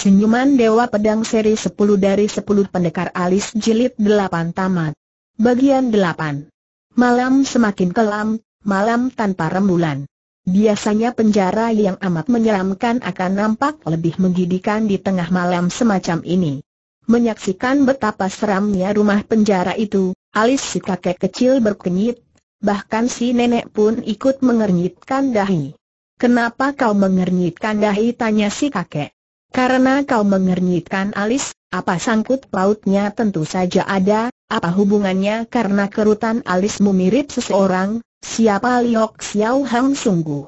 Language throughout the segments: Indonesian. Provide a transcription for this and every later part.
Senyuman Dewa Pedang seri 10 dari 10 pendekar alis jilid 8 tamat. Bagian 8. Malam semakin kelam, malam tanpa rembulan. Biasanya penjara yang amat menyeramkan akan nampak lebih menggidikan di tengah malam semacam ini. Menyaksikan betapa seramnya rumah penjara itu, alis si kakek kecil berkenyit, bahkan si nenek pun ikut mengernyitkan dahi. Kenapa kau mengernyitkan dahi tanya si kakek. Karena kau mengernyitkan alis, apa sangkut pautnya tentu saja ada, apa hubungannya karena kerutan alismu mirip seseorang, siapa Liok Xiao Hang sungguh.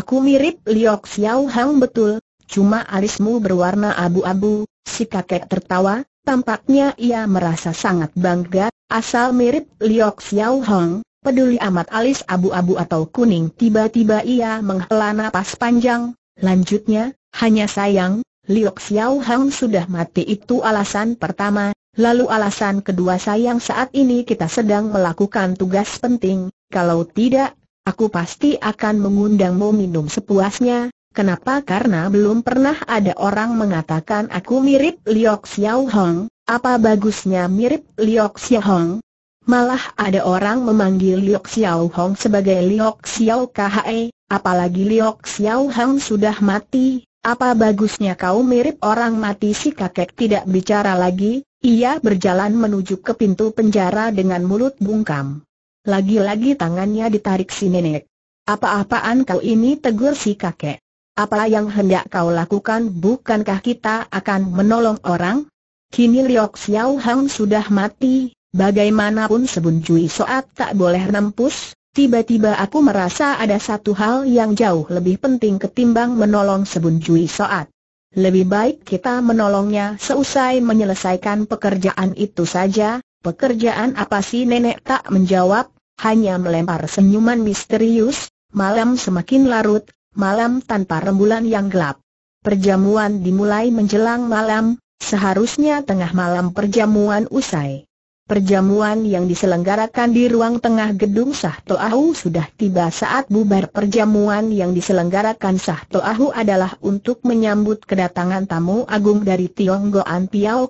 Aku mirip Liok Xiao Hang betul, cuma alismu berwarna abu-abu, si kakek tertawa, tampaknya ia merasa sangat bangga, asal mirip Liok Xiao Hang, peduli amat alis abu-abu atau kuning tiba-tiba ia menghela napas panjang, lanjutnya, hanya sayang, Liok Xiao Hang sudah mati itu alasan pertama, lalu alasan kedua sayang saat ini kita sedang melakukan tugas penting, kalau tidak, aku pasti akan mengundangmu minum sepuasnya, kenapa karena belum pernah ada orang mengatakan aku mirip Liok Xiao Hang, apa bagusnya mirip Liok Xiao Hang? Malah ada orang memanggil Liok Xiao Hong sebagai Liok Xiao KHE, apalagi Liok Xiao Hang sudah mati, apa bagusnya kau mirip orang mati si kakek tidak bicara lagi, ia berjalan menuju ke pintu penjara dengan mulut bungkam. Lagi-lagi tangannya ditarik si nenek. Apa-apaan kau ini tegur si kakek. Apa yang hendak kau lakukan bukankah kita akan menolong orang? Kini Liok Xiao Hang sudah mati, bagaimanapun sebun Cui Soat tak boleh nempus, Tiba-tiba aku merasa ada satu hal yang jauh lebih penting ketimbang menolong Sebun Cui Soat. Lebih baik kita menolongnya seusai menyelesaikan pekerjaan itu saja, pekerjaan apa sih nenek tak menjawab, hanya melempar senyuman misterius, malam semakin larut, malam tanpa rembulan yang gelap. Perjamuan dimulai menjelang malam, seharusnya tengah malam perjamuan usai. Perjamuan yang diselenggarakan di ruang tengah gedung Sah Ahu sudah tiba saat bubar perjamuan yang diselenggarakan Sah Ahu adalah untuk menyambut kedatangan tamu agung dari Tionggoan Piao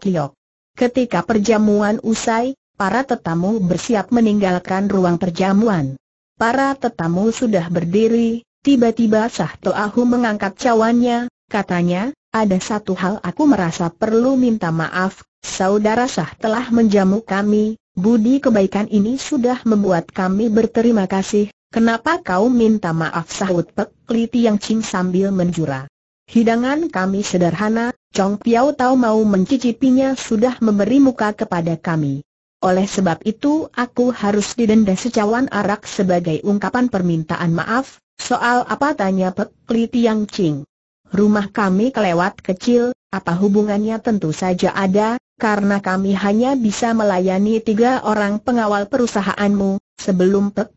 Ketika perjamuan usai, para tetamu bersiap meninggalkan ruang perjamuan. Para tetamu sudah berdiri, tiba-tiba Sah Ahu mengangkat cawannya, katanya, ada satu hal aku merasa perlu minta maaf, Saudara Sah telah menjamu kami, budi kebaikan ini sudah membuat kami berterima kasih, kenapa kau minta maaf sahut Pek Liti yang Ching sambil menjura. Hidangan kami sederhana, Chong Piao Tau mau mencicipinya sudah memberi muka kepada kami. Oleh sebab itu aku harus didenda secawan arak sebagai ungkapan permintaan maaf, soal apa tanya Pek Liti yang Ching. Rumah kami kelewat kecil, apa hubungannya tentu saja ada, karena kami hanya bisa melayani tiga orang pengawal perusahaanmu. Sebelum Pek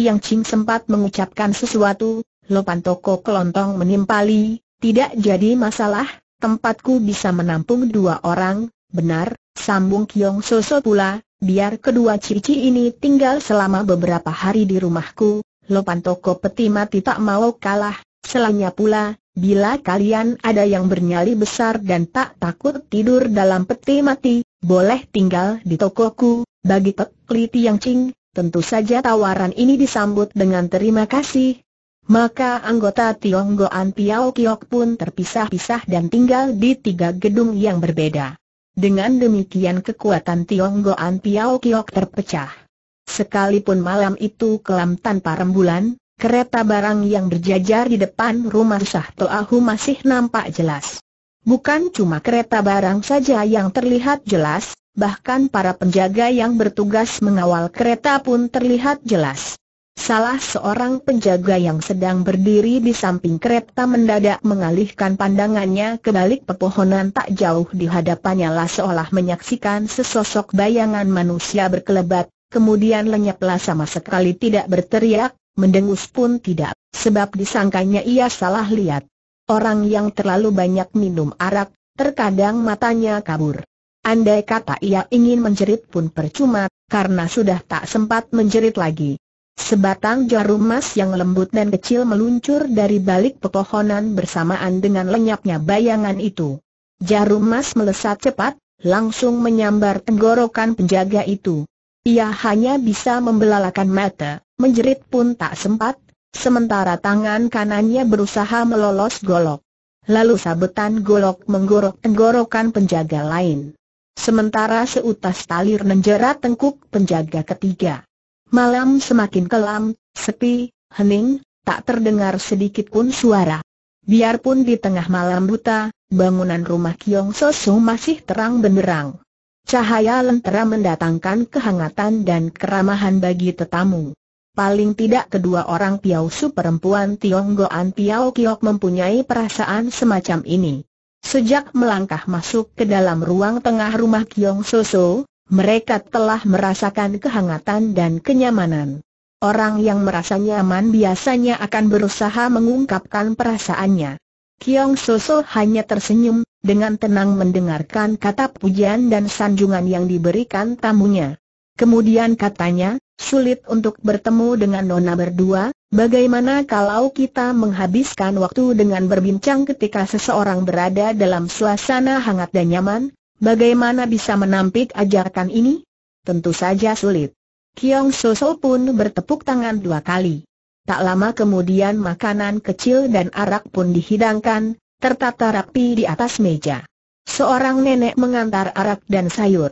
Yang cing sempat mengucapkan sesuatu, Lopan Toko Kelontong menimpali, tidak jadi masalah, tempatku bisa menampung dua orang, benar, sambung Kiong Soso pula, biar kedua cici ini tinggal selama beberapa hari di rumahku, Lopan Toko Peti Mati tak mau kalah, selanya pula, Bila kalian ada yang bernyali besar dan tak takut tidur dalam peti mati, boleh tinggal di tokoku, bagi Pek Li Tiang Ching, tentu saja tawaran ini disambut dengan terima kasih. Maka anggota Goan Piao Kiok pun terpisah-pisah dan tinggal di tiga gedung yang berbeda. Dengan demikian kekuatan Goan Piao Kiok terpecah. Sekalipun malam itu kelam tanpa rembulan, kereta barang yang berjajar di depan rumah Sahto Ahu masih nampak jelas. Bukan cuma kereta barang saja yang terlihat jelas, bahkan para penjaga yang bertugas mengawal kereta pun terlihat jelas. Salah seorang penjaga yang sedang berdiri di samping kereta mendadak mengalihkan pandangannya ke balik pepohonan tak jauh di hadapannya lah seolah menyaksikan sesosok bayangan manusia berkelebat, kemudian lenyaplah sama sekali tidak berteriak, mendengus pun tidak, sebab disangkanya ia salah lihat. Orang yang terlalu banyak minum arak, terkadang matanya kabur. Andai kata ia ingin menjerit pun percuma, karena sudah tak sempat menjerit lagi. Sebatang jarum emas yang lembut dan kecil meluncur dari balik pepohonan bersamaan dengan lenyapnya bayangan itu. Jarum emas melesat cepat, langsung menyambar tenggorokan penjaga itu. Ia hanya bisa membelalakan mata menjerit pun tak sempat, sementara tangan kanannya berusaha melolos golok. Lalu sabetan golok menggorok-tenggorokan penjaga lain. Sementara seutas tali menjerat tengkuk penjaga ketiga. Malam semakin kelam, sepi, hening, tak terdengar sedikit pun suara. Biarpun di tengah malam buta, bangunan rumah Kiong Sosu masih terang benderang. Cahaya lentera mendatangkan kehangatan dan keramahan bagi tetamu. Paling tidak kedua orang piausu perempuan Tionggoan Piau Kiok mempunyai perasaan semacam ini. Sejak melangkah masuk ke dalam ruang tengah rumah Kiong Soso, mereka telah merasakan kehangatan dan kenyamanan. Orang yang merasa nyaman biasanya akan berusaha mengungkapkan perasaannya. Kiong Soso hanya tersenyum, dengan tenang mendengarkan kata pujian dan sanjungan yang diberikan tamunya. Kemudian katanya, sulit untuk bertemu dengan Nona berdua, bagaimana kalau kita menghabiskan waktu dengan berbincang ketika seseorang berada dalam suasana hangat dan nyaman, bagaimana bisa menampik ajarkan ini? Tentu saja sulit. Kiong Soso pun bertepuk tangan dua kali. Tak lama kemudian makanan kecil dan arak pun dihidangkan, tertata rapi di atas meja. Seorang nenek mengantar arak dan sayur.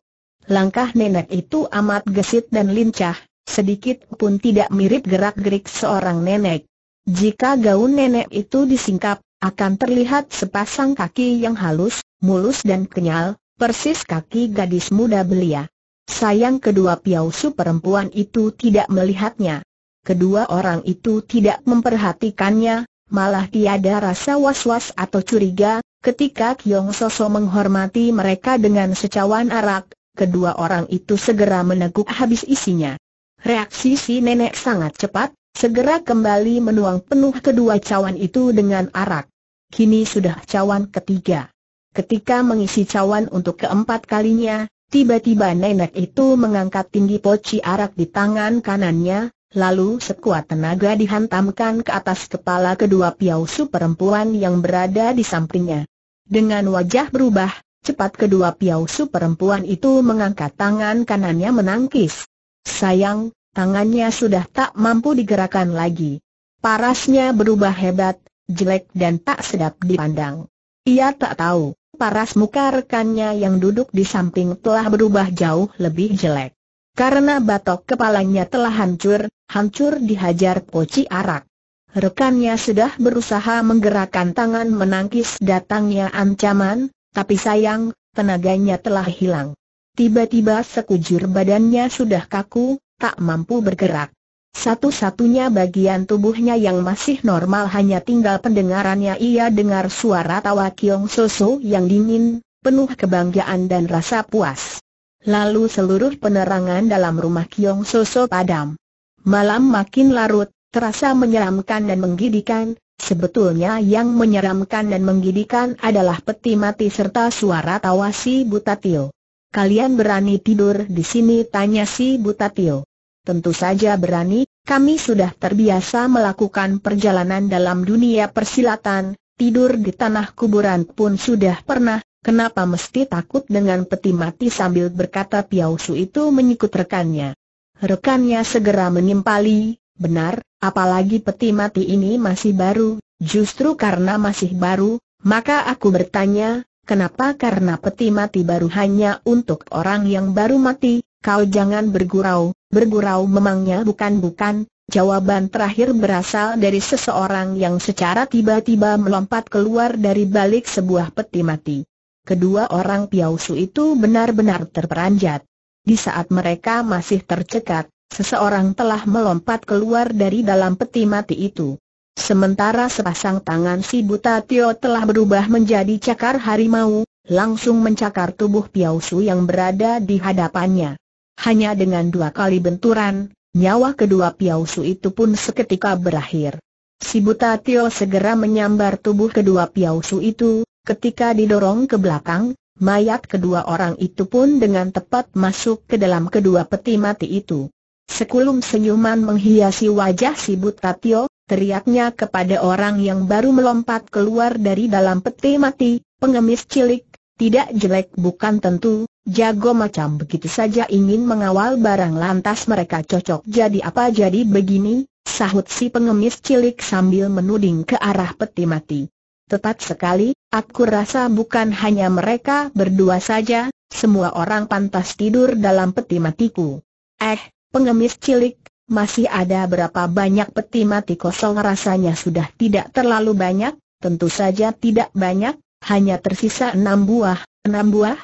Langkah nenek itu amat gesit dan lincah, sedikit pun tidak mirip gerak-gerik seorang nenek. Jika gaun nenek itu disingkap, akan terlihat sepasang kaki yang halus, mulus dan kenyal, persis kaki gadis muda belia. Sayang kedua piausu perempuan itu tidak melihatnya. Kedua orang itu tidak memperhatikannya, malah tiada rasa was-was atau curiga, ketika Kiong Soso menghormati mereka dengan secawan arak, kedua orang itu segera meneguk habis isinya. Reaksi si nenek sangat cepat, segera kembali menuang penuh kedua cawan itu dengan arak. Kini sudah cawan ketiga. Ketika mengisi cawan untuk keempat kalinya, tiba-tiba nenek itu mengangkat tinggi poci arak di tangan kanannya, lalu sekuat tenaga dihantamkan ke atas kepala kedua piausu perempuan yang berada di sampingnya. Dengan wajah berubah, cepat kedua piausu perempuan itu mengangkat tangan kanannya menangkis. Sayang, tangannya sudah tak mampu digerakkan lagi. Parasnya berubah hebat, jelek dan tak sedap dipandang. Ia tak tahu, paras muka rekannya yang duduk di samping telah berubah jauh lebih jelek. Karena batok kepalanya telah hancur, hancur dihajar poci arak. Rekannya sudah berusaha menggerakkan tangan menangkis datangnya ancaman, tapi sayang, tenaganya telah hilang. Tiba-tiba sekujur badannya sudah kaku, tak mampu bergerak. Satu-satunya bagian tubuhnya yang masih normal hanya tinggal pendengarannya ia dengar suara tawa Kiong Soso yang dingin, penuh kebanggaan dan rasa puas. Lalu seluruh penerangan dalam rumah Kiong Soso padam. Malam makin larut, terasa menyeramkan dan menggidikan, sebetulnya yang menyeramkan dan menggidikan adalah peti mati serta suara tawa si Butatio. Kalian berani tidur di sini? Tanya si Butatio. Tentu saja berani, kami sudah terbiasa melakukan perjalanan dalam dunia persilatan, tidur di tanah kuburan pun sudah pernah, kenapa mesti takut dengan peti mati sambil berkata Piausu itu menyikut rekannya. Rekannya segera menimpali, benar, apalagi peti mati ini masih baru, justru karena masih baru, maka aku bertanya, Kenapa? Karena peti mati baru hanya untuk orang yang baru mati, kau jangan bergurau, bergurau memangnya bukan-bukan, Jawaban terakhir berasal dari seseorang yang secara tiba-tiba melompat keluar dari balik sebuah peti mati. Kedua orang piausu itu benar-benar terperanjat. Di saat mereka masih tercekat, seseorang telah melompat keluar dari dalam peti mati itu. Sementara sepasang tangan si buta Tio telah berubah menjadi cakar harimau, langsung mencakar tubuh Piausu yang berada di hadapannya. Hanya dengan dua kali benturan, nyawa kedua Piausu itu pun seketika berakhir. Si buta Tio segera menyambar tubuh kedua Piausu itu, ketika didorong ke belakang, mayat kedua orang itu pun dengan tepat masuk ke dalam kedua peti mati itu. Sekulum senyuman menghiasi wajah si buta Tio, teriaknya kepada orang yang baru melompat keluar dari dalam peti mati, pengemis cilik, tidak jelek bukan tentu, jago macam begitu saja ingin mengawal barang lantas mereka cocok jadi apa jadi begini, sahut si pengemis cilik sambil menuding ke arah peti mati. Tepat sekali, aku rasa bukan hanya mereka berdua saja, semua orang pantas tidur dalam peti matiku. Eh, pengemis cilik, masih ada berapa banyak peti mati kosong rasanya sudah tidak terlalu banyak, tentu saja tidak banyak, hanya tersisa enam buah, enam buah?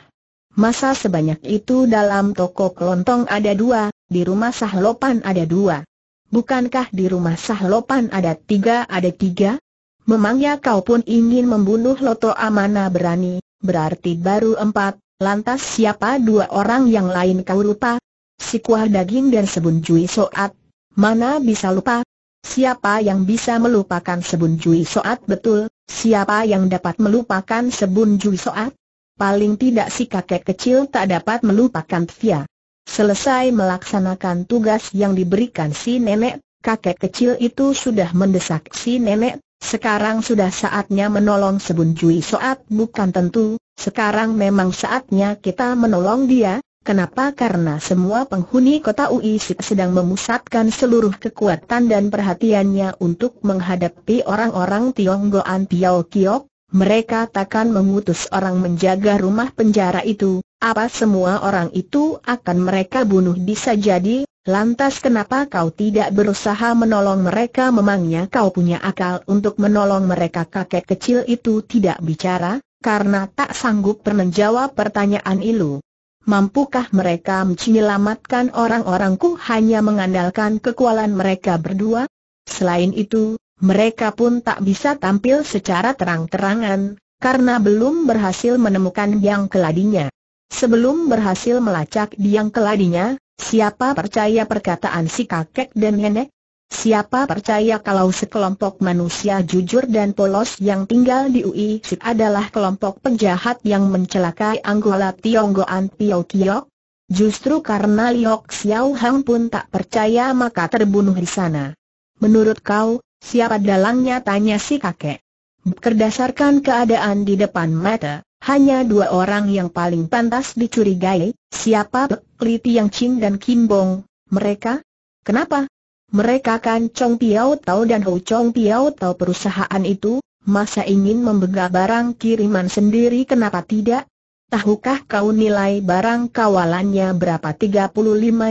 Masa sebanyak itu dalam toko kelontong ada dua, di rumah sahlopan ada dua. Bukankah di rumah sahlopan ada tiga ada tiga? Memangnya kau pun ingin membunuh Loto Amana berani, berarti baru empat, lantas siapa dua orang yang lain kau lupa, si kuah daging dan sebun cuy soat, mana bisa lupa? Siapa yang bisa melupakan sebun cuy soat betul, siapa yang dapat melupakan sebun cuy soat? Paling tidak si kakek kecil tak dapat melupakan Tia. Selesai melaksanakan tugas yang diberikan si nenek, kakek kecil itu sudah mendesak si nenek, sekarang sudah saatnya menolong sebun cuy soat bukan tentu, sekarang memang saatnya kita menolong dia, Kenapa? Karena semua penghuni kota Uisik sedang memusatkan seluruh kekuatan dan perhatiannya untuk menghadapi orang-orang Tionggoan Tiao Kiok, mereka takkan mengutus orang menjaga rumah penjara itu, apa semua orang itu akan mereka bunuh bisa jadi, lantas kenapa kau tidak berusaha menolong mereka memangnya kau punya akal untuk menolong mereka kakek kecil itu tidak bicara, karena tak sanggup menjawab pertanyaan Ilu. Mampukah mereka menyelamatkan orang-orangku hanya mengandalkan kekuatan mereka berdua? Selain itu, mereka pun tak bisa tampil secara terang-terangan, karena belum berhasil menemukan yang keladinya. Sebelum berhasil melacak yang keladinya, siapa percaya perkataan si kakek dan nenek? Siapa percaya kalau sekelompok manusia jujur dan polos yang tinggal di UI Sip adalah kelompok penjahat yang mencelakai Anggola Tionggoan Pio Kiok? Justru karena Liok Xiao Hang pun tak percaya maka terbunuh di sana. Menurut kau, siapa dalangnya tanya si kakek. Berdasarkan keadaan di depan mata, hanya dua orang yang paling pantas dicurigai, siapa Li Yang Ching dan Kim Bong, mereka? Kenapa? Mereka kan Chong Piao Tau dan Ho Chong Piao Tau perusahaan itu, masa ingin membegah barang kiriman sendiri kenapa tidak? Tahukah kau nilai barang kawalannya berapa 35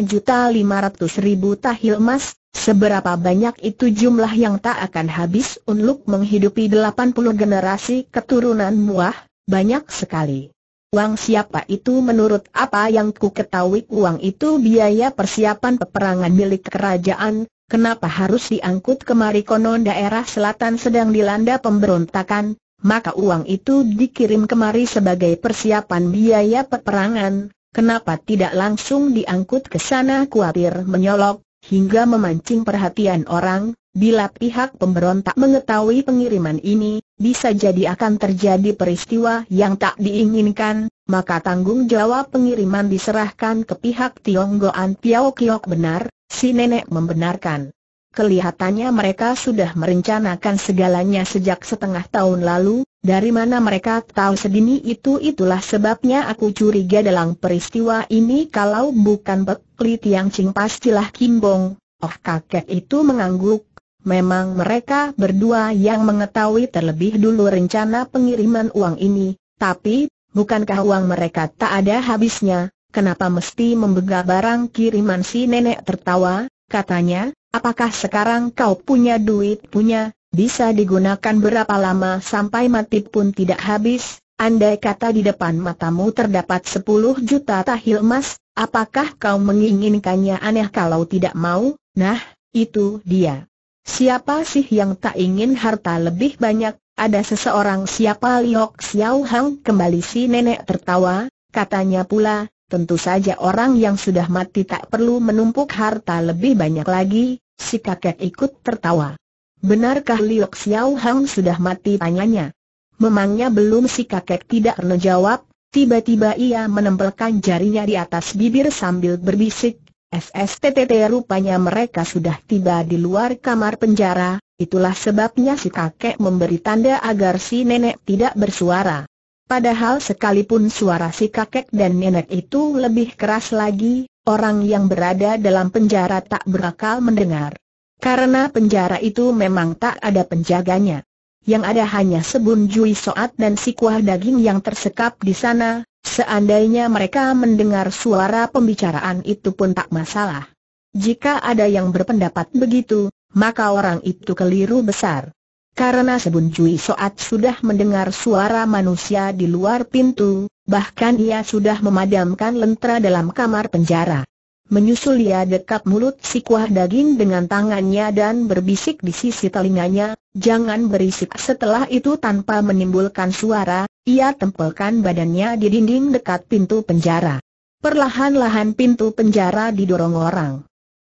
juta 500 ribu tahil emas? Seberapa banyak itu jumlah yang tak akan habis untuk menghidupi 80 generasi keturunan muah, banyak sekali. Uang siapa itu menurut apa yang ku ketahui uang itu biaya persiapan peperangan milik kerajaan, kenapa harus diangkut kemari konon daerah selatan sedang dilanda pemberontakan, maka uang itu dikirim kemari sebagai persiapan biaya peperangan, kenapa tidak langsung diangkut ke sana kuatir menyolok, hingga memancing perhatian orang, Bila pihak pemberontak mengetahui pengiriman ini, bisa jadi akan terjadi peristiwa yang tak diinginkan, maka tanggung jawab pengiriman diserahkan ke pihak Tionggoan Piao Kiok benar, Si nenek membenarkan. Kelihatannya mereka sudah merencanakan segalanya sejak setengah tahun lalu, dari mana mereka tahu sedini itu itulah sebabnya aku curiga dalam peristiwa ini kalau bukan Bekli Tiang Ching pastilah Kimbong. Oh kakek itu mengangguk, memang mereka berdua yang mengetahui terlebih dulu rencana pengiriman uang ini, tapi, bukankah uang mereka tak ada habisnya, kenapa mesti membegal barang kiriman si nenek tertawa, katanya, apakah sekarang kau punya duit punya, bisa digunakan berapa lama sampai mati pun tidak habis, andai kata di depan matamu terdapat 10 juta tahil emas, apakah kau menginginkannya aneh kalau tidak mau, nah, itu dia. Siapa sih yang tak ingin harta lebih banyak? Ada seseorang siapa Liok Xiao Hang kembali si nenek tertawa, katanya pula, Tentu saja orang yang sudah mati tak perlu menumpuk harta lebih banyak lagi, si kakek ikut tertawa. Benarkah Liok Xiao Hang sudah mati tanyanya? Memangnya belum si kakek tidak menjawab, tiba-tiba ia menempelkan jarinya di atas bibir sambil berbisik, SSTTT rupanya mereka sudah tiba di luar kamar penjara, itulah sebabnya si kakek memberi tanda agar si nenek tidak bersuara. Padahal sekalipun suara si kakek dan nenek itu lebih keras lagi, orang yang berada dalam penjara tak berakal mendengar. Karena penjara itu memang tak ada penjaganya. Yang ada hanya sebun jui soat dan si kuah daging yang tersekap di sana, seandainya mereka mendengar suara pembicaraan itu pun tak masalah. Jika ada yang berpendapat begitu, maka orang itu keliru besar. Karena Sebun Cui Soat sudah mendengar suara manusia di luar pintu, bahkan ia sudah memadamkan lentera dalam kamar penjara. Menyusul ia dekat mulut si kuah daging dengan tangannya dan berbisik di sisi telinganya, jangan berisik setelah itu tanpa menimbulkan suara, ia tempelkan badannya di dinding dekat pintu penjara. Perlahan-lahan pintu penjara didorong orang.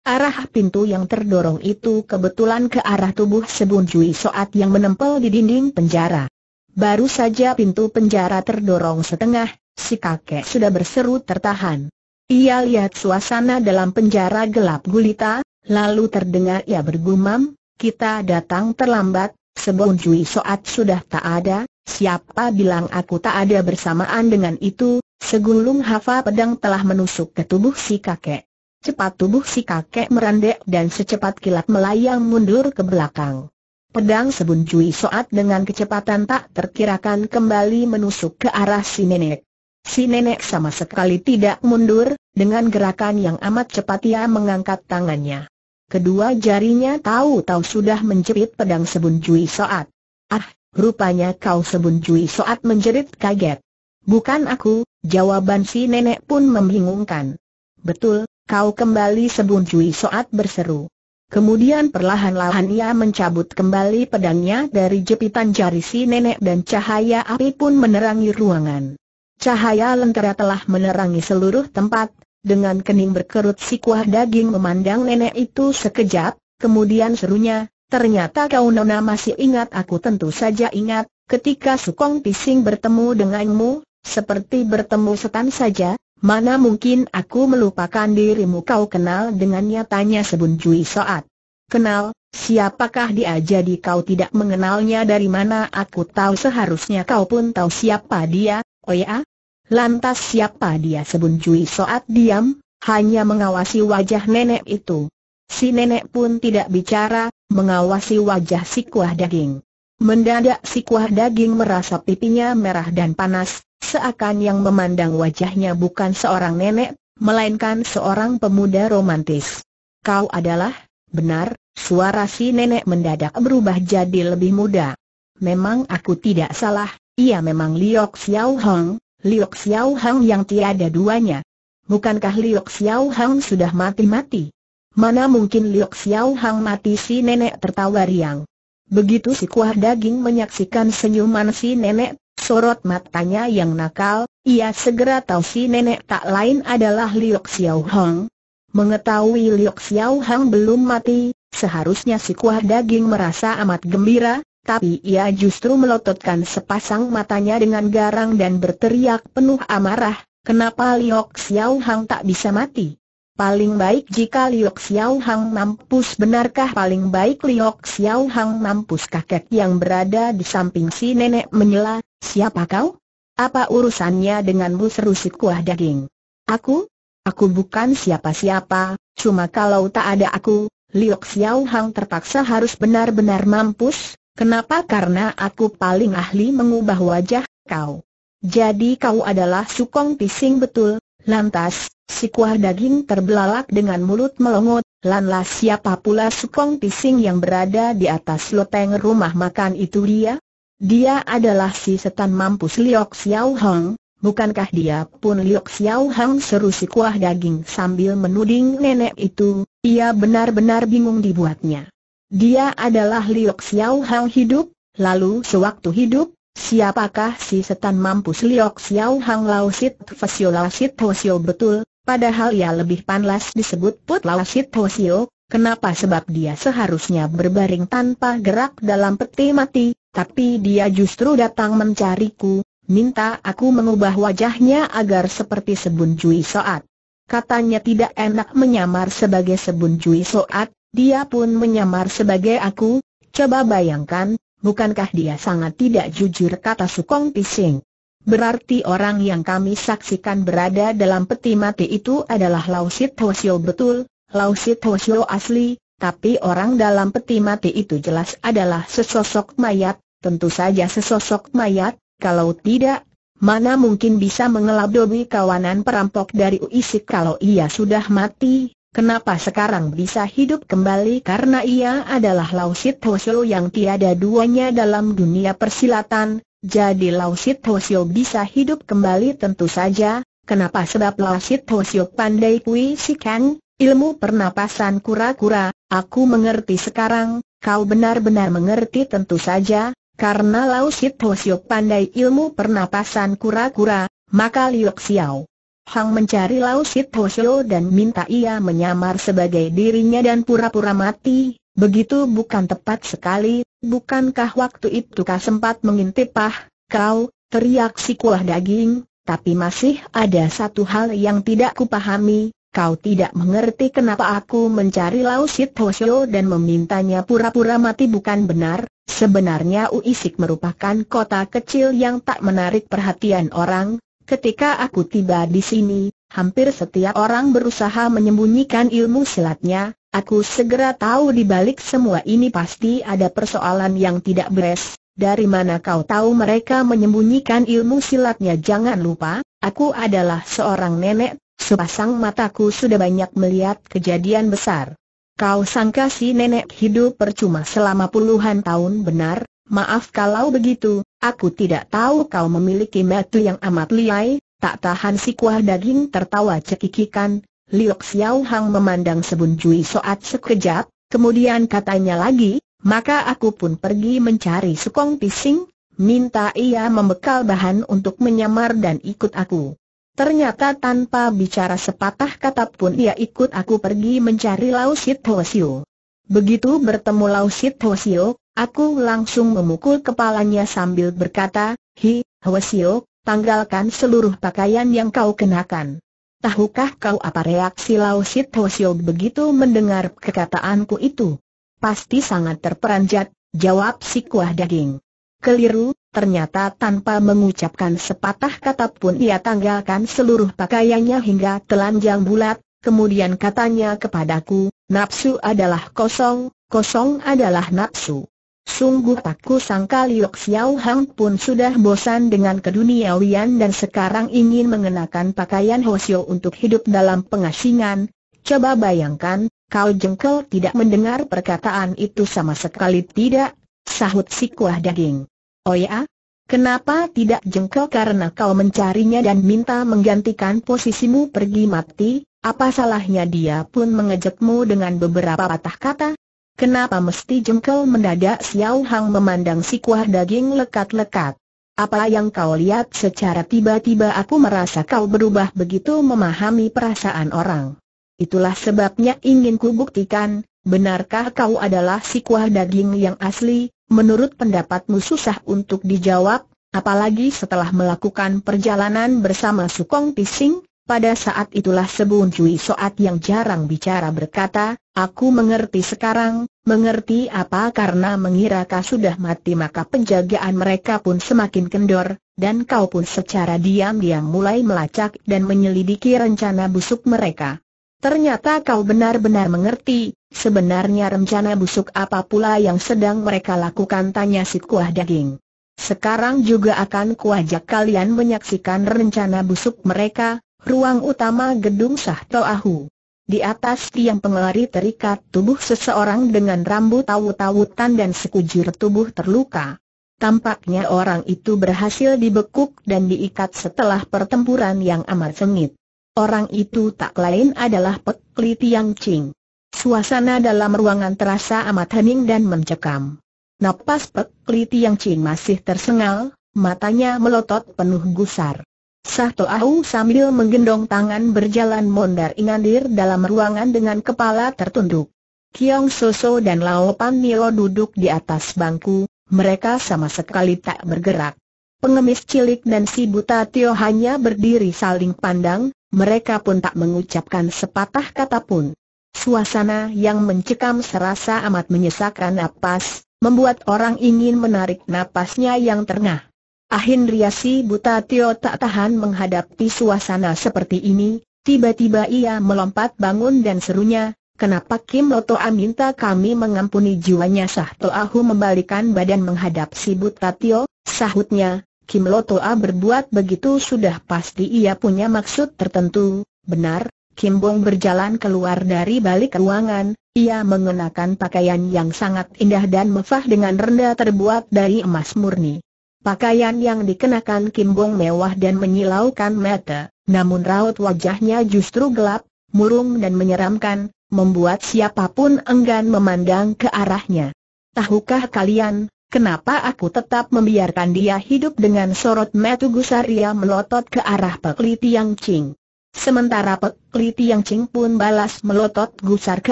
Arah pintu yang terdorong itu kebetulan ke arah tubuh Sebun Jui Soat yang menempel di dinding penjara. Baru saja pintu penjara terdorong setengah, si kakek sudah berseru tertahan. Ia lihat suasana dalam penjara gelap gulita, lalu terdengar ia bergumam, kita datang terlambat, Sebun Jui Soat sudah tak ada, siapa bilang aku tak ada bersamaan dengan itu, Segulung hafa pedang telah menusuk ke tubuh si kakek. Cepat tubuh si kakek merendek dan secepat kilat melayang mundur ke belakang. Pedang Sebun cuy Soat dengan kecepatan tak terkirakan kembali menusuk ke arah si nenek. Si nenek sama sekali tidak mundur, dengan gerakan yang amat cepat ia mengangkat tangannya. Kedua jarinya tahu-tahu sudah menjerit pedang Sebun cuy Soat. Ah, rupanya kau Sebun cuy Soat menjerit kaget. Bukan aku, jawaban si nenek pun membingungkan. Betul, Kau kembali sebun Jui Soat berseru. Kemudian perlahan-lahan ia mencabut kembali pedangnya dari jepitan jari si nenek dan cahaya api pun menerangi ruangan. Cahaya lentera telah menerangi seluruh tempat, dengan kening berkerut si kuah daging memandang nenek itu sekejap, kemudian serunya, ternyata kau nona masih ingat aku tentu saja ingat, ketika Sukong Pising bertemu denganmu, seperti bertemu setan saja, Mana mungkin aku melupakan dirimu kau kenal dengannya tanya Sebun cuy Soat. Kenal, siapakah dia jadi kau tidak mengenalnya dari mana aku tahu seharusnya kau pun tahu siapa dia, oh ya? Lantas siapa dia Sebun cuy Soat diam, hanya mengawasi wajah nenek itu. Si nenek pun tidak bicara, mengawasi wajah si kuah daging. Mendadak si kuah daging merasa pipinya merah dan panas, seakan yang memandang wajahnya bukan seorang nenek, melainkan seorang pemuda romantis. Kau adalah, benar, suara si nenek mendadak berubah jadi lebih muda. Memang aku tidak salah, ia memang Liok Xiao Hong, Liok Xiao Hong yang tiada duanya. Bukankah Liok Xiao Hong sudah mati-mati? Mana mungkin Liok Xiao Hong mati si nenek tertawa riang. Begitu si kuah daging menyaksikan senyuman si nenek, sorot matanya yang nakal, ia segera tahu si nenek tak lain adalah Liok Xiao Hong. Mengetahui Liok Xiao Hong belum mati, seharusnya si kuah daging merasa amat gembira, tapi ia justru melototkan sepasang matanya dengan garang dan berteriak penuh amarah, kenapa Liok Xiao Hong tak bisa mati? Paling baik jika Liok Xiao Hang mampus benarkah paling baik Liok Xiao Hang mampus kakek yang berada di samping si nenek menyela, Siapa kau? Apa urusannya denganmu seru si kuah daging? Aku? Aku bukan siapa-siapa, cuma kalau tak ada aku, Liok Xiao Hang terpaksa harus benar-benar mampus, kenapa karena aku paling ahli mengubah wajah kau. Jadi kau adalah sukong pising betul, lantas, si kuah daging terbelalak dengan mulut melongot, lantas siapa pula sukong pising yang berada di atas loteng rumah makan itu dia? Dia adalah si setan mampus Liok Xiao Hong, bukankah dia pun Liok Xiao Hong seru si kuah daging sambil menuding nenek itu, ia benar-benar bingung dibuatnya. Dia adalah Liok Xiao Hong hidup, lalu sewaktu hidup, siapakah si setan mampus Liok Xiao Hong Lausit Fasio Lausit Hosio betul, padahal ia lebih panas disebut Put Lausit Hosio, Kenapa sebab dia seharusnya berbaring tanpa gerak dalam peti mati, tapi dia justru datang mencariku, minta aku mengubah wajahnya agar seperti Sebun cuy Soat. Katanya tidak enak menyamar sebagai Sebun cuy Soat, dia pun menyamar sebagai aku, coba bayangkan, bukankah dia sangat tidak jujur kata Sukong Pising. Berarti orang yang kami saksikan berada dalam peti mati itu adalah Lausit Hwasyo betul, Lausit Hwasyo asli, tapi orang dalam peti mati itu jelas adalah sesosok mayat, tentu saja sesosok mayat, kalau tidak, mana mungkin bisa mengelabui kawanan perampok dari Uisik kalau ia sudah mati, Kenapa sekarang bisa hidup kembali karena ia adalah Lausit Hosyo yang tiada duanya dalam dunia persilatan, jadi Lausit Hosyo bisa hidup kembali tentu saja, kenapa sebab Lausit Hosyo pandai puisikan, Ilmu pernapasan kura-kura, aku mengerti sekarang, kau benar-benar mengerti tentu saja, karena Lausit Sit Ho pandai ilmu pernapasan kura-kura, maka Liok Xiao Hang mencari Lausit Sit Ho dan minta ia menyamar sebagai dirinya dan pura-pura mati, begitu bukan tepat sekali, bukankah waktu itu kau sempat mengintip ah, kau, teriak si kuah daging, tapi masih ada satu hal yang tidak kupahami, kau tidak mengerti kenapa aku mencari Lausit Hosyo dan memintanya pura-pura mati bukan benar, sebenarnya Uisik merupakan kota kecil yang tak menarik perhatian orang, ketika aku tiba di sini, hampir setiap orang berusaha menyembunyikan ilmu silatnya, aku segera tahu di balik semua ini pasti ada persoalan yang tidak beres, dari mana kau tahu mereka menyembunyikan ilmu silatnya jangan lupa, aku adalah seorang nenek sepasang mataku sudah banyak melihat kejadian besar. Kau sangka si nenek hidup percuma selama puluhan tahun benar, maaf kalau begitu, aku tidak tahu kau memiliki metu yang amat liai, tak tahan si kuah daging tertawa cekikikan, Liok Xiao Hang memandang Sebun jui Soat sekejap, kemudian katanya lagi, maka aku pun pergi mencari Sukong Pising, minta ia membekal bahan untuk menyamar dan ikut aku. Ternyata tanpa bicara sepatah kata pun ia ikut aku pergi mencari Lausit Hwasio. Begitu bertemu Lausit Hwasio, aku langsung memukul kepalanya sambil berkata, Hi, Hwasio, tanggalkan seluruh pakaian yang kau kenakan. Tahukah kau apa reaksi Lausit Hwasio begitu mendengar kekataanku itu? Pasti sangat terperanjat, jawab si kuah daging. Keliru, Ternyata tanpa mengucapkan sepatah kata pun ia tanggalkan seluruh pakaiannya hingga telanjang bulat, kemudian katanya kepadaku, nafsu adalah kosong, kosong adalah nafsu. Sungguh tak sangka Liok Xiao Hang pun sudah bosan dengan keduniawian dan sekarang ingin mengenakan pakaian Hosio untuk hidup dalam pengasingan. Coba bayangkan, kau jengkel tidak mendengar perkataan itu sama sekali tidak, sahut si kuah daging. Oh ya? Kenapa tidak jengkel karena kau mencarinya dan minta menggantikan posisimu pergi mati? Apa salahnya dia pun mengejekmu dengan beberapa patah kata? Kenapa mesti jengkel mendadak Xiao Hang memandang si kuah daging lekat-lekat? Apa yang kau lihat secara tiba-tiba aku merasa kau berubah begitu memahami perasaan orang. Itulah sebabnya ingin kubuktikan, benarkah kau adalah si kuah daging yang asli, Menurut pendapatmu susah untuk dijawab, apalagi setelah melakukan perjalanan bersama Sukong Pising, pada saat itulah Sebun Cui Soat yang jarang bicara berkata, aku mengerti sekarang, mengerti apa karena mengira kau sudah mati maka penjagaan mereka pun semakin kendor, dan kau pun secara diam-diam mulai melacak dan menyelidiki rencana busuk mereka. Ternyata kau benar-benar mengerti, sebenarnya rencana busuk apa pula yang sedang mereka lakukan tanya si kuah daging. Sekarang juga akan kuajak kalian menyaksikan rencana busuk mereka, ruang utama gedung Sahtoahu. Di atas tiang pengelari terikat tubuh seseorang dengan rambut tawu-tawutan dan sekujur tubuh terluka. Tampaknya orang itu berhasil dibekuk dan diikat setelah pertempuran yang amat sengit. Orang itu tak lain adalah Pek Li Tiang Ching. Suasana dalam ruangan terasa amat hening dan mencekam. Napas Pek Li Tiang Ching masih tersengal, matanya melotot penuh gusar. Sahto Ahu sambil menggendong tangan berjalan mondar ingandir dalam ruangan dengan kepala tertunduk. Kiong Soso dan Lao Pan Nio duduk di atas bangku, mereka sama sekali tak bergerak. Pengemis cilik dan si buta Tio hanya berdiri saling pandang, mereka pun tak mengucapkan sepatah kata pun. Suasana yang mencekam serasa amat menyesakkan napas, membuat orang ingin menarik napasnya yang terengah. Riasi buta Tio tak tahan menghadapi suasana seperti ini, tiba-tiba ia melompat bangun dan serunya, kenapa Kim Loto minta kami mengampuni jiwanya Sah Toahu membalikan badan menghadap si buta Tio, sahutnya, Kim Lotoa berbuat begitu sudah pasti ia punya maksud tertentu, benar, Kim Bong berjalan keluar dari balik ruangan, ia mengenakan pakaian yang sangat indah dan mewah dengan renda terbuat dari emas murni. Pakaian yang dikenakan Kim Bong mewah dan menyilaukan mata, namun raut wajahnya justru gelap, murung dan menyeramkan, membuat siapapun enggan memandang ke arahnya. Tahukah kalian, Kenapa aku tetap membiarkan dia hidup dengan sorot metu ia melotot ke arah Pek Li Tiang Ching. Sementara Pek Li Tiang Ching pun balas melotot gusar ke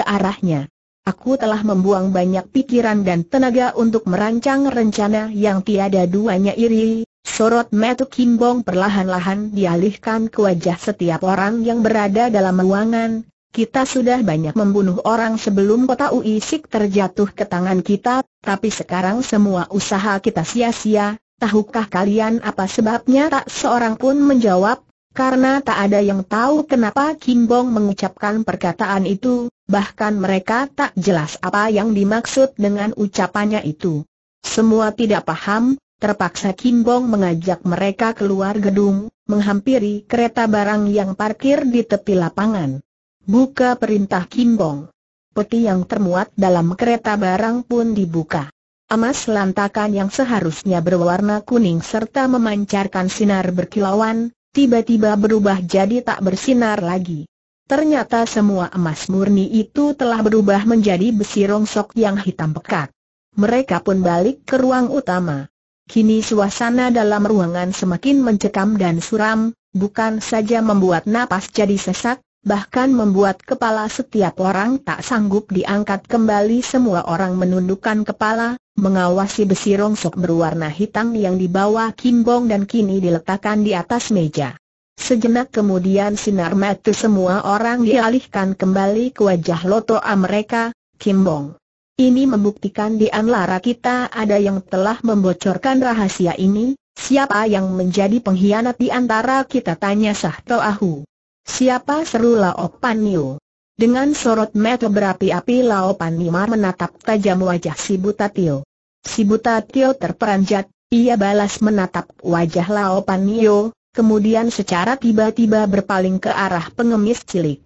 arahnya. Aku telah membuang banyak pikiran dan tenaga untuk merancang rencana yang tiada duanya iri. Sorot metu Kimbong perlahan-lahan dialihkan ke wajah setiap orang yang berada dalam ruangan. Kita sudah banyak membunuh orang sebelum kota Uisik terjatuh ke tangan kita, tapi sekarang semua usaha kita sia-sia, tahukah kalian apa sebabnya tak seorang pun menjawab? Karena tak ada yang tahu kenapa Kim Bong mengucapkan perkataan itu, bahkan mereka tak jelas apa yang dimaksud dengan ucapannya itu. Semua tidak paham, terpaksa Kim Bong mengajak mereka keluar gedung, menghampiri kereta barang yang parkir di tepi lapangan. Buka perintah Kim Bong peti yang termuat dalam kereta barang pun dibuka. Emas lantakan yang seharusnya berwarna kuning serta memancarkan sinar berkilauan, tiba-tiba berubah jadi tak bersinar lagi. Ternyata semua emas murni itu telah berubah menjadi besi rongsok yang hitam pekat. Mereka pun balik ke ruang utama. Kini suasana dalam ruangan semakin mencekam dan suram, bukan saja membuat napas jadi sesak, bahkan membuat kepala setiap orang tak sanggup diangkat kembali semua orang menundukkan kepala, mengawasi besi rongsok berwarna hitam yang dibawa Kimbong dan kini diletakkan di atas meja. Sejenak kemudian sinar mata semua orang dialihkan kembali ke wajah Lotoa mereka, Kimbong. Ini membuktikan di antara kita ada yang telah membocorkan rahasia ini, siapa yang menjadi pengkhianat di antara kita tanya Sah Toahu. Siapa seru Lao Pan Niu? Dengan sorot mata berapi-api Lao Pan Niu menatap tajam wajah si Buta Tio. Si Buta Tio terperanjat, ia balas menatap wajah Lao Pan Niu, kemudian secara tiba-tiba berpaling ke arah pengemis cilik.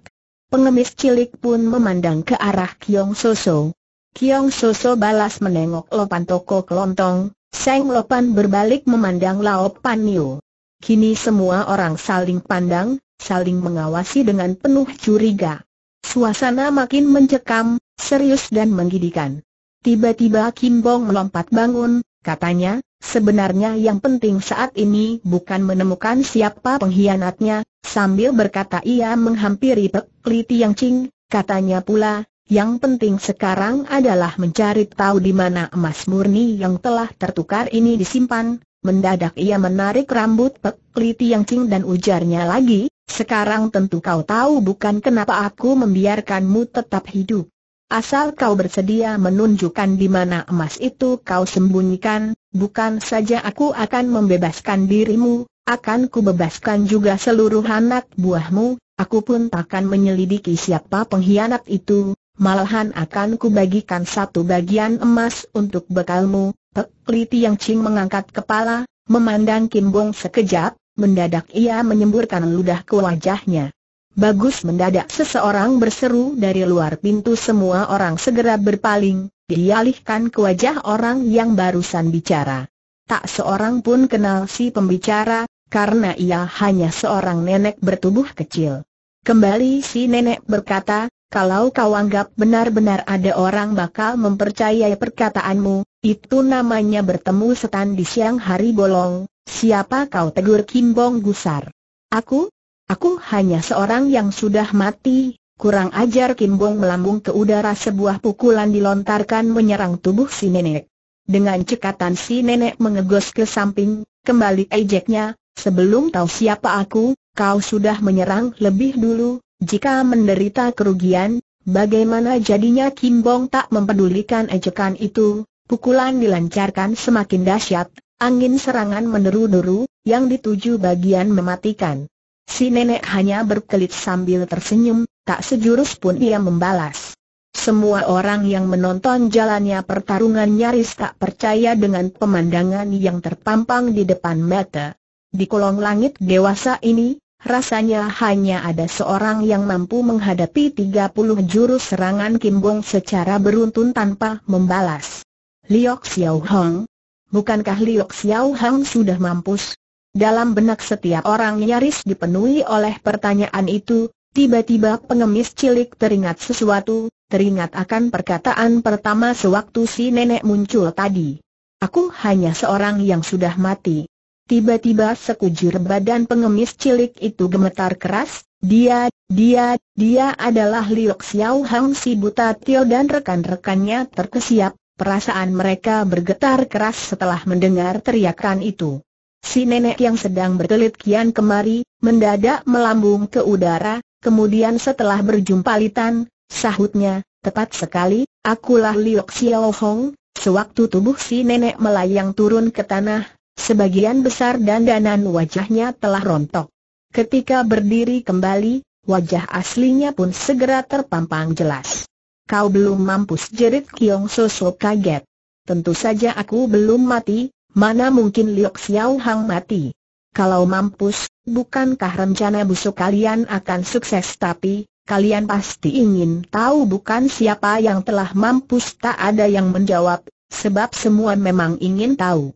Pengemis cilik pun memandang ke arah Kiong Soso. Kiong Soso balas menengok Lopan Toko Kelontong, Seng Lopan berbalik memandang Lao Pan Niu. Kini semua orang saling pandang, saling mengawasi dengan penuh curiga. Suasana makin mencekam, serius dan menggidikan. Tiba-tiba Kim Bong melompat bangun, katanya, sebenarnya yang penting saat ini bukan menemukan siapa pengkhianatnya, sambil berkata ia menghampiri Pek Li Tiang Ching, katanya pula, yang penting sekarang adalah mencari tahu di mana emas murni yang telah tertukar ini disimpan, Mendadak ia menarik rambut Pek Li Tiang dan ujarnya lagi, sekarang tentu kau tahu bukan kenapa aku membiarkanmu tetap hidup. Asal kau bersedia menunjukkan di mana emas itu kau sembunyikan, bukan saja aku akan membebaskan dirimu, akan kubebaskan juga seluruh anak buahmu, aku pun takkan menyelidiki siapa pengkhianat itu, malahan akan kubagikan satu bagian emas untuk bekalmu, Pek yang Tiang Ching mengangkat kepala, memandang Kim Bong sekejap, mendadak ia menyemburkan ludah ke wajahnya. Bagus mendadak seseorang berseru dari luar pintu semua orang segera berpaling, dialihkan ke wajah orang yang barusan bicara. Tak seorang pun kenal si pembicara, karena ia hanya seorang nenek bertubuh kecil. Kembali si nenek berkata, kalau kau anggap benar-benar ada orang bakal mempercayai perkataanmu, itu namanya bertemu setan di siang hari bolong, siapa kau tegur Kimbong Gusar? Aku? Aku hanya seorang yang sudah mati, kurang ajar Kimbong melambung ke udara sebuah pukulan dilontarkan menyerang tubuh si nenek. Dengan cekatan si nenek mengegos ke samping, kembali ejeknya, sebelum tahu siapa aku, kau sudah menyerang lebih dulu, jika menderita kerugian, bagaimana jadinya Kimbong tak mempedulikan ejekan itu, Pukulan dilancarkan semakin dahsyat, angin serangan meneru-neru, yang dituju bagian mematikan. Si nenek hanya berkelit sambil tersenyum, tak sejurus pun ia membalas. Semua orang yang menonton jalannya pertarungan nyaris tak percaya dengan pemandangan yang terpampang di depan mata. Di kolong langit dewasa ini, rasanya hanya ada seorang yang mampu menghadapi 30 jurus serangan Bong secara beruntun tanpa membalas. Liok Xiao Hong? Bukankah Liok Xiao Hong sudah mampus? Dalam benak setiap orang nyaris dipenuhi oleh pertanyaan itu, tiba-tiba pengemis cilik teringat sesuatu, teringat akan perkataan pertama sewaktu si nenek muncul tadi. Aku hanya seorang yang sudah mati. Tiba-tiba sekujur badan pengemis cilik itu gemetar keras, dia, dia, dia adalah Liok Xiao Hang si buta tio dan rekan-rekannya terkesiap, Perasaan mereka bergetar keras setelah mendengar teriakan itu. Si nenek yang sedang berkelit kian kemari, mendadak melambung ke udara, kemudian setelah berjumpa litan, sahutnya, tepat sekali, akulah Liok Xiao Hong, sewaktu tubuh si nenek melayang turun ke tanah, sebagian besar dandanan wajahnya telah rontok. Ketika berdiri kembali, wajah aslinya pun segera terpampang jelas. Kau belum mampus jerit Kiong Sosok kaget. Tentu saja aku belum mati, mana mungkin Liok Xiao Hang mati. Kalau mampus, bukankah rencana busuk kalian akan sukses tapi, kalian pasti ingin tahu bukan siapa yang telah mampus tak ada yang menjawab, sebab semua memang ingin tahu.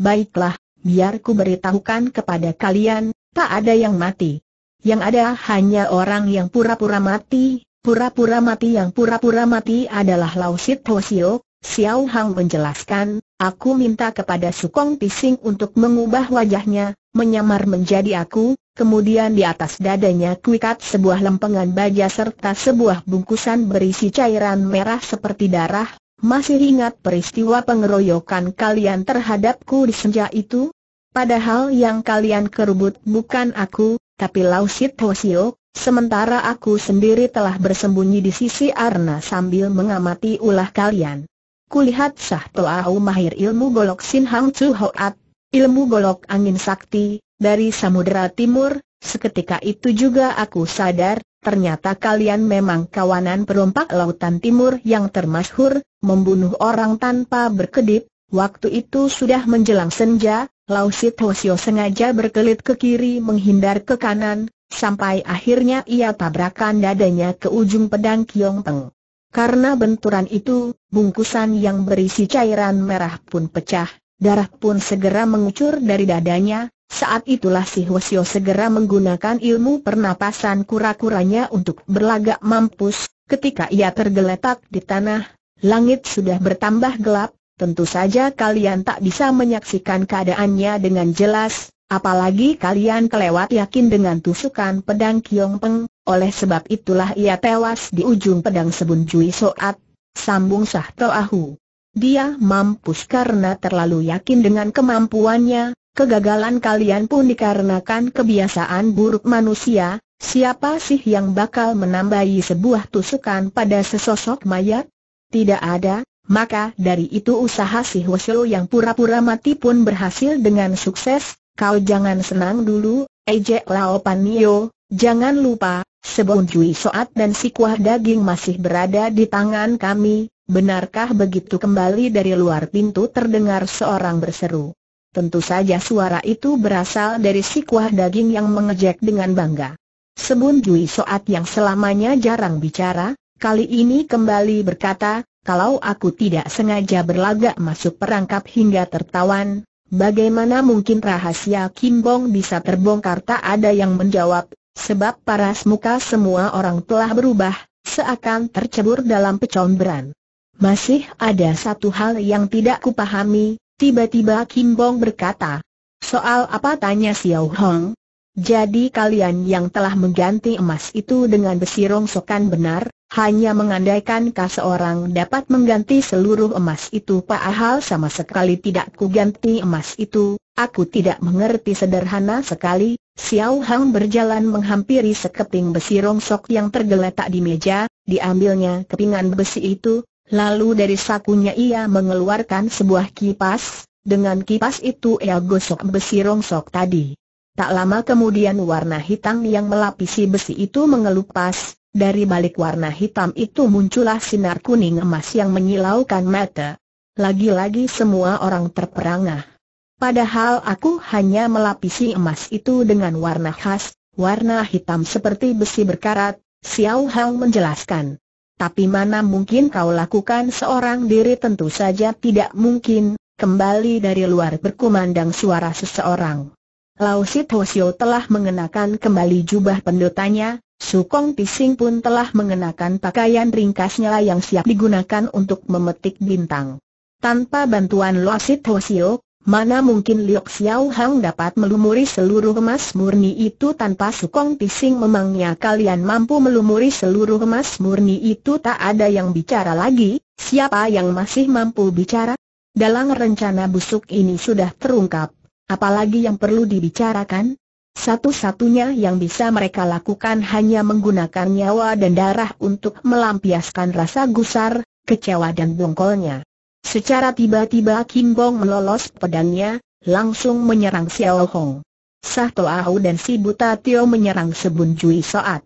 Baiklah, biar ku beritahukan kepada kalian, tak ada yang mati. Yang ada hanya orang yang pura-pura mati, Pura-pura mati yang pura-pura mati adalah Lausit Sio, Xiao Hang menjelaskan, aku minta kepada Sukong Pising untuk mengubah wajahnya, menyamar menjadi aku, kemudian di atas dadanya kuikat sebuah lempengan baja serta sebuah bungkusan berisi cairan merah seperti darah, masih ingat peristiwa pengeroyokan kalian terhadapku di senja itu? Padahal yang kalian kerubut bukan aku, tapi Lausit Siok, Sementara aku sendiri telah bersembunyi di sisi Arna sambil mengamati ulah kalian. Kulihat Sah Toau mahir ilmu golok Sin Hang Chu Hoat, ilmu golok angin sakti, dari Samudera Timur, seketika itu juga aku sadar, ternyata kalian memang kawanan perompak lautan timur yang termasyhur, membunuh orang tanpa berkedip, waktu itu sudah menjelang senja, Lausit Hosio sengaja berkelit ke kiri menghindar ke kanan, sampai akhirnya ia tabrakan dadanya ke ujung pedang Kiong Peng. Karena benturan itu, bungkusan yang berisi cairan merah pun pecah, darah pun segera mengucur dari dadanya, saat itulah si Hwasyo segera menggunakan ilmu pernapasan kura-kuranya untuk berlagak mampus, ketika ia tergeletak di tanah, langit sudah bertambah gelap, tentu saja kalian tak bisa menyaksikan keadaannya dengan jelas, Apalagi kalian kelewat yakin dengan tusukan pedang Kiong Peng, oleh sebab itulah ia tewas di ujung pedang Sebun Jui Soat, sambung Sah Toahu. Dia mampus karena terlalu yakin dengan kemampuannya, kegagalan kalian pun dikarenakan kebiasaan buruk manusia, siapa sih yang bakal menambahi sebuah tusukan pada sesosok mayat? Tidak ada, maka dari itu usaha si Hwasyo yang pura-pura mati pun berhasil dengan sukses, Kau jangan senang dulu, ejek Lao Panio, jangan lupa, sebelum Jui Soat dan si kuah daging masih berada di tangan kami, benarkah begitu kembali dari luar pintu terdengar seorang berseru. Tentu saja suara itu berasal dari si kuah daging yang mengejek dengan bangga. Sebun Jui Soat yang selamanya jarang bicara, kali ini kembali berkata, kalau aku tidak sengaja berlagak masuk perangkap hingga tertawan, Bagaimana mungkin rahasia Kim Bong bisa terbongkar tak ada yang menjawab, sebab paras muka semua orang telah berubah, seakan tercebur dalam pecomberan. Masih ada satu hal yang tidak kupahami, tiba-tiba Kim Bong berkata. Soal apa tanya Xiao Hong? Jadi kalian yang telah mengganti emas itu dengan besi rongsokan benar, hanya mengandaikankah seorang dapat mengganti seluruh emas itu Pak Ahal sama sekali tidak ku ganti emas itu, aku tidak mengerti sederhana sekali, Xiao Hang berjalan menghampiri sekeping besi rongsok yang tergeletak di meja, diambilnya kepingan besi itu, lalu dari sakunya ia mengeluarkan sebuah kipas, dengan kipas itu ia gosok besi rongsok tadi. Tak lama kemudian warna hitam yang melapisi besi itu mengelupas, dari balik warna hitam itu muncullah sinar kuning emas yang menyilaukan mata. Lagi-lagi semua orang terperangah. Padahal aku hanya melapisi emas itu dengan warna khas, warna hitam seperti besi berkarat, Xiao Hang menjelaskan. Tapi mana mungkin kau lakukan seorang diri tentu saja tidak mungkin, kembali dari luar berkumandang suara seseorang. Lausit Si telah mengenakan kembali jubah pendotanya, Sukong Pising pun telah mengenakan pakaian ringkasnya yang siap digunakan untuk memetik bintang. Tanpa bantuan Luasit Hosio, mana mungkin Liok Xiao Hang dapat melumuri seluruh emas murni itu tanpa Sukong Pising memangnya kalian mampu melumuri seluruh emas murni itu tak ada yang bicara lagi, siapa yang masih mampu bicara? Dalam rencana busuk ini sudah terungkap, apalagi yang perlu dibicarakan? Satu-satunya yang bisa mereka lakukan hanya menggunakan nyawa dan darah untuk melampiaskan rasa gusar, kecewa dan dongkolnya. Secara tiba-tiba Kim Bong melolos pedangnya, langsung menyerang Xiao Hong. Sah Toahu dan si Buta Tio menyerang Sebun Jui Soat.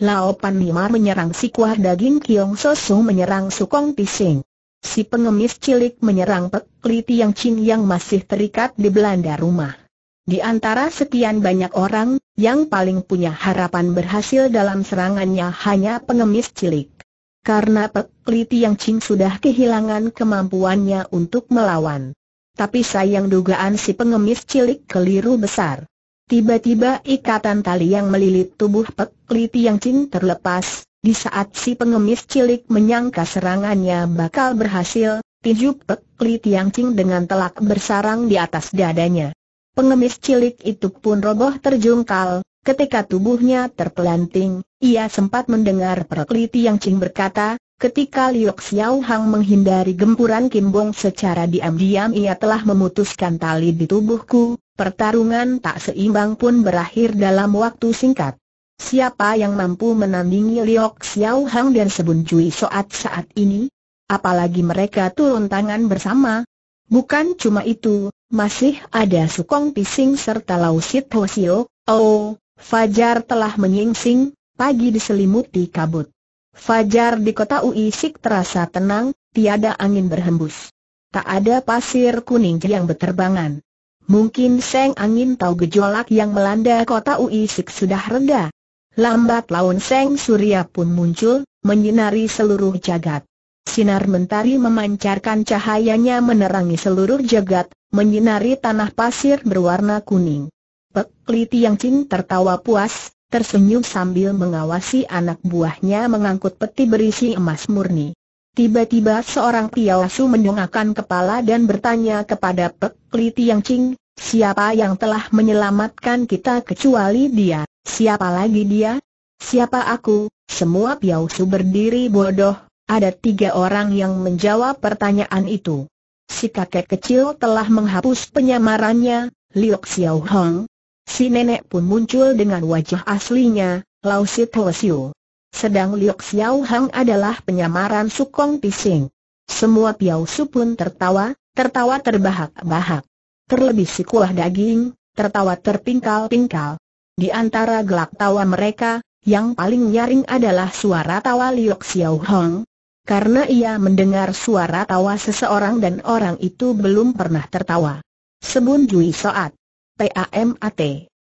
Lao Pan Nimar menyerang si Kuah Daging Kiong Sosu menyerang Sukong Pising. Si pengemis cilik menyerang Pek Liti Yang Ching yang masih terikat di Belanda rumah. Di antara sekian banyak orang, yang paling punya harapan berhasil dalam serangannya hanya pengemis cilik. Karena Pek Li Tiang Ching sudah kehilangan kemampuannya untuk melawan. Tapi sayang dugaan si pengemis cilik keliru besar. Tiba-tiba ikatan tali yang melilit tubuh Pek Li Tiang Ching terlepas, di saat si pengemis cilik menyangka serangannya bakal berhasil, tinju Pek Li Tiang Ching dengan telak bersarang di atas dadanya. Pengemis cilik itu pun roboh terjungkal, ketika tubuhnya terpelanting, ia sempat mendengar perkeliti yang Cing berkata, ketika Liu Xiao Hang menghindari gempuran Kimbong secara diam-diam ia telah memutuskan tali di tubuhku, pertarungan tak seimbang pun berakhir dalam waktu singkat. Siapa yang mampu menandingi Liu Xiao Hang dan Sebun Cui saat saat ini? Apalagi mereka turun tangan bersama. Bukan cuma itu, masih ada Sukong Pising serta Lausit Hosio, oh, Fajar telah menyingsing, pagi diselimuti kabut. Fajar di kota Uisik terasa tenang, tiada angin berhembus. Tak ada pasir kuning yang berterbangan. Mungkin seng angin tahu gejolak yang melanda kota Uisik sudah reda. Lambat laun seng surya pun muncul, menyinari seluruh jagat. Sinar mentari memancarkan cahayanya menerangi seluruh jagat, menyinari tanah pasir berwarna kuning. Pek Li Cing tertawa puas, tersenyum sambil mengawasi anak buahnya mengangkut peti berisi emas murni. Tiba-tiba seorang Piawasu mendongakkan kepala dan bertanya kepada Pek Li Cing, siapa yang telah menyelamatkan kita kecuali dia, siapa lagi dia? Siapa aku? Semua Piawasu berdiri bodoh, ada tiga orang yang menjawab pertanyaan itu. Si kakek kecil telah menghapus penyamarannya, Liok Xiao Hong. Si nenek pun muncul dengan wajah aslinya, Lau Si Siu. Sedang Liok Xiao Hong adalah penyamaran Sukong Pising. Semua Piao Su pun tertawa, tertawa terbahak-bahak. Terlebih si kuah daging, tertawa terpingkal-pingkal. Di antara gelak tawa mereka, yang paling nyaring adalah suara tawa Liok Xiao Hong, karena ia mendengar suara tawa seseorang dan orang itu belum pernah tertawa. Sebun Jui Soat. PAMAT.